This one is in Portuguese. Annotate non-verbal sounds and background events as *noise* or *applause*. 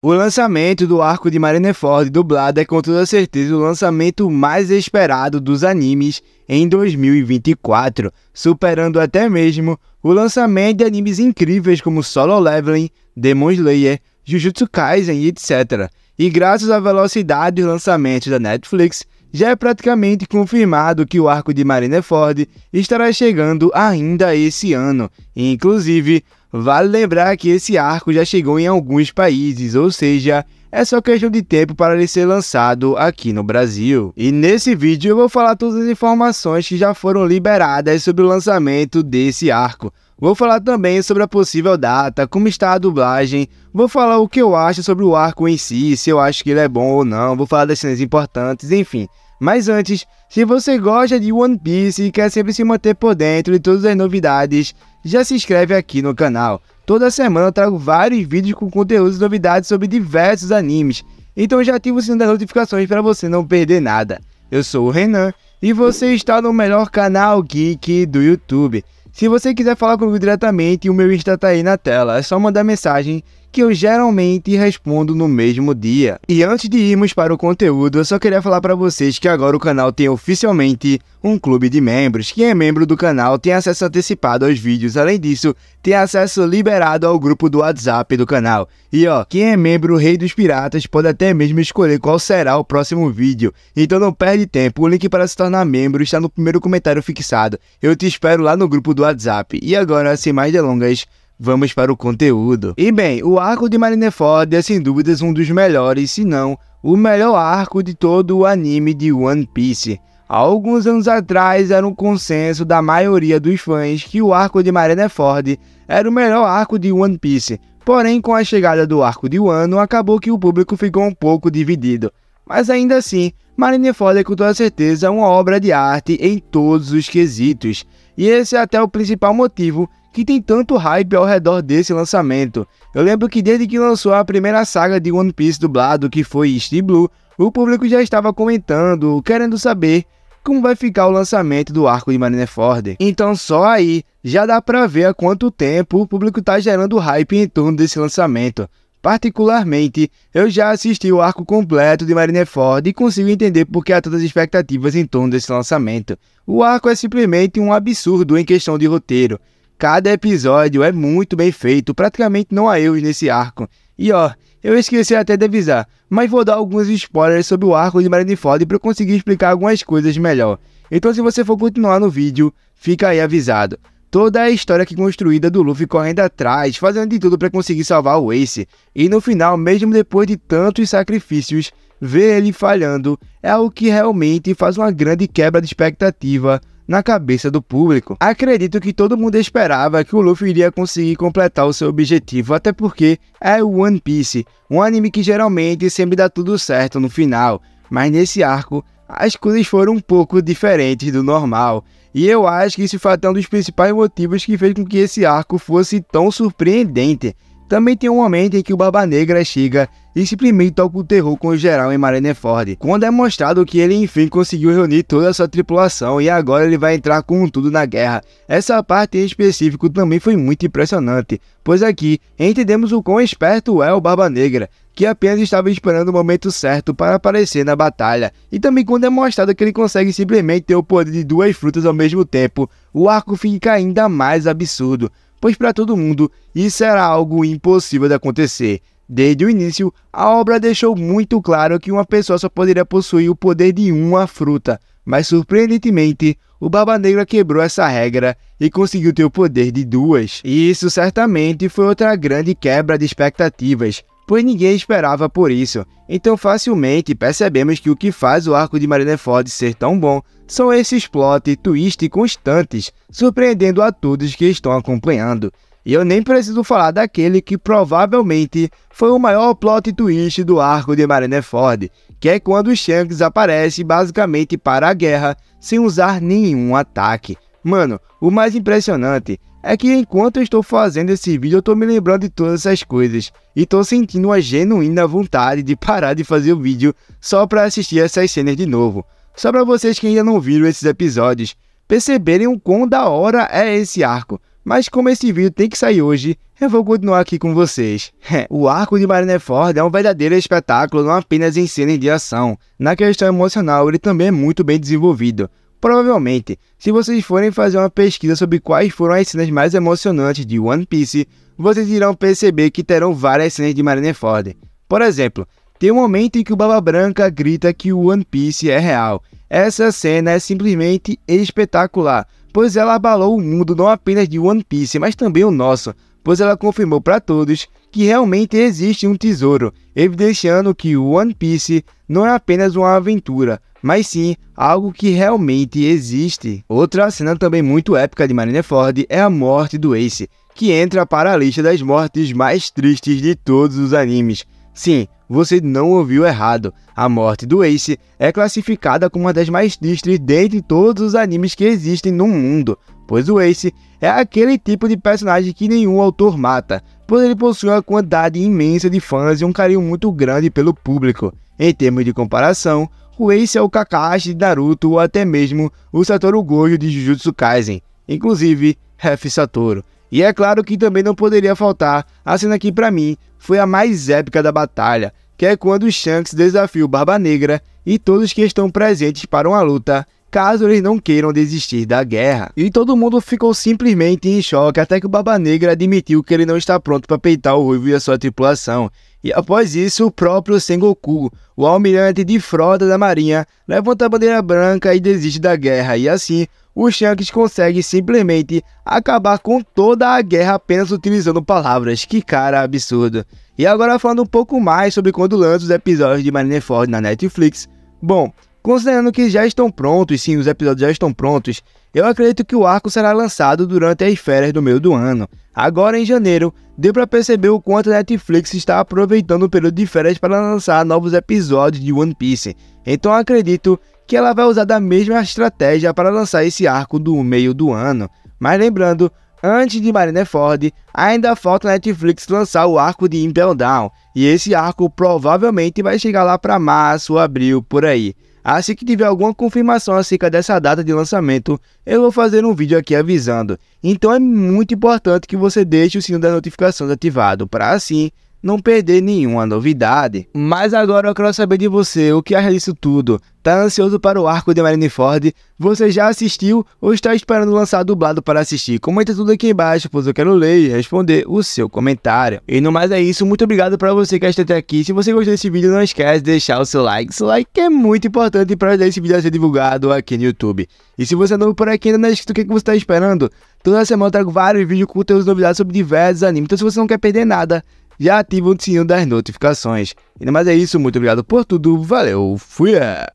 O lançamento do arco de Marineford dublado é com toda certeza o lançamento mais esperado dos animes em 2024, superando até mesmo o lançamento de animes incríveis como Solo Leveling, Demon Slayer, Jujutsu Kaisen e etc. E graças à velocidade dos lançamentos da Netflix, já é praticamente confirmado que o arco de Marineford estará chegando ainda esse ano. Inclusive, Vale lembrar que esse arco já chegou em alguns países, ou seja, é só questão de tempo para ele ser lançado aqui no Brasil. E nesse vídeo eu vou falar todas as informações que já foram liberadas sobre o lançamento desse arco. Vou falar também sobre a possível data, como está a dublagem, vou falar o que eu acho sobre o arco em si, se eu acho que ele é bom ou não, vou falar das cenas importantes, enfim. Mas antes, se você gosta de One Piece e quer sempre se manter por dentro de todas as novidades, já se inscreve aqui no canal. Toda semana eu trago vários vídeos com conteúdos e novidades sobre diversos animes, então já ativa o sino das notificações para você não perder nada. Eu sou o Renan e você está no melhor canal geek do YouTube. Se você quiser falar comigo diretamente, o meu Insta tá aí na tela, é só mandar mensagem que eu geralmente respondo no mesmo dia. E antes de irmos para o conteúdo, eu só queria falar para vocês que agora o canal tem oficialmente um clube de membros. Quem é membro do canal tem acesso antecipado aos vídeos. Além disso, tem acesso liberado ao grupo do WhatsApp do canal. E ó, quem é membro Rei dos Piratas pode até mesmo escolher qual será o próximo vídeo. Então não perde tempo, o link para se tornar membro está no primeiro comentário fixado. Eu te espero lá no grupo do WhatsApp. E agora, sem mais delongas, Vamos para o conteúdo. E bem, o arco de Marineford é sem dúvidas um dos melhores, se não o melhor arco de todo o anime de One Piece. Há alguns anos atrás era um consenso da maioria dos fãs que o arco de Marineford era o melhor arco de One Piece. Porém, com a chegada do arco de Wano, acabou que o público ficou um pouco dividido. Mas ainda assim, Marineford é com toda certeza uma obra de arte em todos os quesitos. E esse é até o principal motivo que tem tanto hype ao redor desse lançamento. Eu lembro que desde que lançou a primeira saga de One Piece dublado, que foi East Blue, o público já estava comentando, querendo saber como vai ficar o lançamento do arco de Marineford. Então só aí já dá pra ver há quanto tempo o público tá gerando hype em torno desse lançamento. Particularmente, eu já assisti o arco completo de Marineford e consigo entender por que há tantas expectativas em torno desse lançamento. O arco é simplesmente um absurdo em questão de roteiro. Cada episódio é muito bem feito, praticamente não há erros nesse arco. E ó, eu esqueci até de avisar, mas vou dar alguns spoilers sobre o arco de Marineford para conseguir explicar algumas coisas melhor. Então se você for continuar no vídeo, fica aí avisado. Toda a história aqui construída do Luffy correndo atrás, fazendo de tudo para conseguir salvar o Ace, e no final, mesmo depois de tantos sacrifícios, ver ele falhando é o que realmente faz uma grande quebra de expectativa na cabeça do público. Acredito que todo mundo esperava que o Luffy iria conseguir completar o seu objetivo, até porque é One Piece, um anime que geralmente sempre dá tudo certo no final, mas nesse arco as coisas foram um pouco diferentes do normal. E eu acho que esse fato é um dos principais motivos que fez com que esse arco fosse tão surpreendente. Também tem um momento em que o Barba Negra chega e simplesmente toca o terror com o geral em Ford. quando é mostrado que ele enfim conseguiu reunir toda a sua tripulação e agora ele vai entrar com tudo na guerra. Essa parte em específico também foi muito impressionante, pois aqui entendemos o quão esperto é o Barba Negra, que apenas estava esperando o momento certo para aparecer na batalha, e também quando é mostrado que ele consegue simplesmente ter o poder de duas frutas ao mesmo tempo, o arco fica ainda mais absurdo, pois para todo mundo isso era algo impossível de acontecer. Desde o início, a obra deixou muito claro que uma pessoa só poderia possuir o poder de uma fruta, mas surpreendentemente, o Barba Negra quebrou essa regra e conseguiu ter o poder de duas. E isso certamente foi outra grande quebra de expectativas, pois ninguém esperava por isso. Então facilmente percebemos que o que faz o arco de Marineford ser tão bom são esses plot twist constantes, surpreendendo a todos que estão acompanhando. E eu nem preciso falar daquele que provavelmente foi o maior plot twist do arco de Marineford, que é quando Shanks aparece basicamente para a guerra sem usar nenhum ataque. Mano, o mais impressionante é que enquanto eu estou fazendo esse vídeo, eu estou me lembrando de todas essas coisas e estou sentindo uma genuína vontade de parar de fazer o vídeo só para assistir essas cenas de novo. Só para vocês que ainda não viram esses episódios perceberem o quão da hora é esse arco. Mas como esse vídeo tem que sair hoje, eu vou continuar aqui com vocês. *laughs* o arco de Marineford é um verdadeiro espetáculo não apenas em cenas de ação. Na questão emocional, ele também é muito bem desenvolvido Provavelmente, se vocês forem fazer uma pesquisa sobre quais foram as cenas mais emocionantes de One Piece, vocês irão perceber que terão várias cenas de Marineford. Por exemplo, tem um momento em que o Baba Branca grita que o One Piece é real. Essa cena é simplesmente espetacular, pois ela abalou o mundo não apenas de One Piece, mas também o nosso, pois ela confirmou para todos que realmente existe um tesouro, evidenciando que One Piece não é apenas uma aventura, mas sim algo que realmente existe. Outra cena também muito épica de Marineford é a morte do Ace, que entra para a lista das mortes mais tristes de todos os animes. Sim, você não ouviu errado. A morte do Ace é classificada como uma das mais tristes dentre todos os animes que existem no mundo, pois o Ace é aquele tipo de personagem que nenhum autor mata, pois ele possui uma quantidade imensa de fãs e um carinho muito grande pelo público. Em termos de comparação, o Ace é o Kakashi de Naruto ou até mesmo o Satoru Gojo de Jujutsu Kaisen, inclusive Ref Satoru. E é claro que também não poderia faltar a cena que para mim foi a mais épica da batalha, que é quando Shanks desafia o Barba Negra e todos que estão presentes para uma luta caso eles não queiram desistir da guerra. E todo mundo ficou simplesmente em choque até que o Baba Negra admitiu que ele não está pronto para peitar o Ruivo e a sua tripulação. E após isso, o próprio Sengoku, o almirante de frota da marinha, levanta a bandeira branca e desiste da guerra, e assim, os Shanks consegue simplesmente acabar com toda a guerra apenas utilizando palavras. Que cara absurdo. E agora falando um pouco mais sobre quando lança os episódios de Marineford na Netflix. Bom, Considerando que já estão prontos, sim, os episódios já estão prontos, eu acredito que o arco será lançado durante as férias do meio do ano. Agora em janeiro, deu para perceber o quanto a Netflix está aproveitando o período de férias para lançar novos episódios de One Piece. Então acredito que ela vai usar da mesma estratégia para lançar esse arco do meio do ano. Mas lembrando, antes de Marineford, ainda falta a Netflix lançar o arco de Impel Down, e esse arco provavelmente vai chegar lá para março ou abril por aí. Assim que tiver alguma confirmação acerca dessa data de lançamento, eu vou fazer um vídeo aqui avisando. Então é muito importante que você deixe o sino das notificações ativado para assim não perder nenhuma novidade. Mas agora eu quero saber de você, o que acha disso tudo? Tá ansioso para o arco de Marineford? Você já assistiu ou está esperando lançar dublado para assistir? Comenta tudo aqui embaixo, pois eu quero ler e responder o seu comentário. E no mais é isso, muito obrigado para você que está até aqui. Se você gostou desse vídeo, não esquece de deixar o seu like. Seu like é muito importante para ajudar esse vídeo a ser divulgado aqui no YouTube. E se você é novo por aqui ainda não é inscrito, o que, é que você está esperando? Toda semana eu trago vários vídeos com conteúdos novidades sobre diversos animes, então se você não quer perder nada, já ativa o sininho das notificações. E mais é isso, muito obrigado por tudo, valeu, fui! É.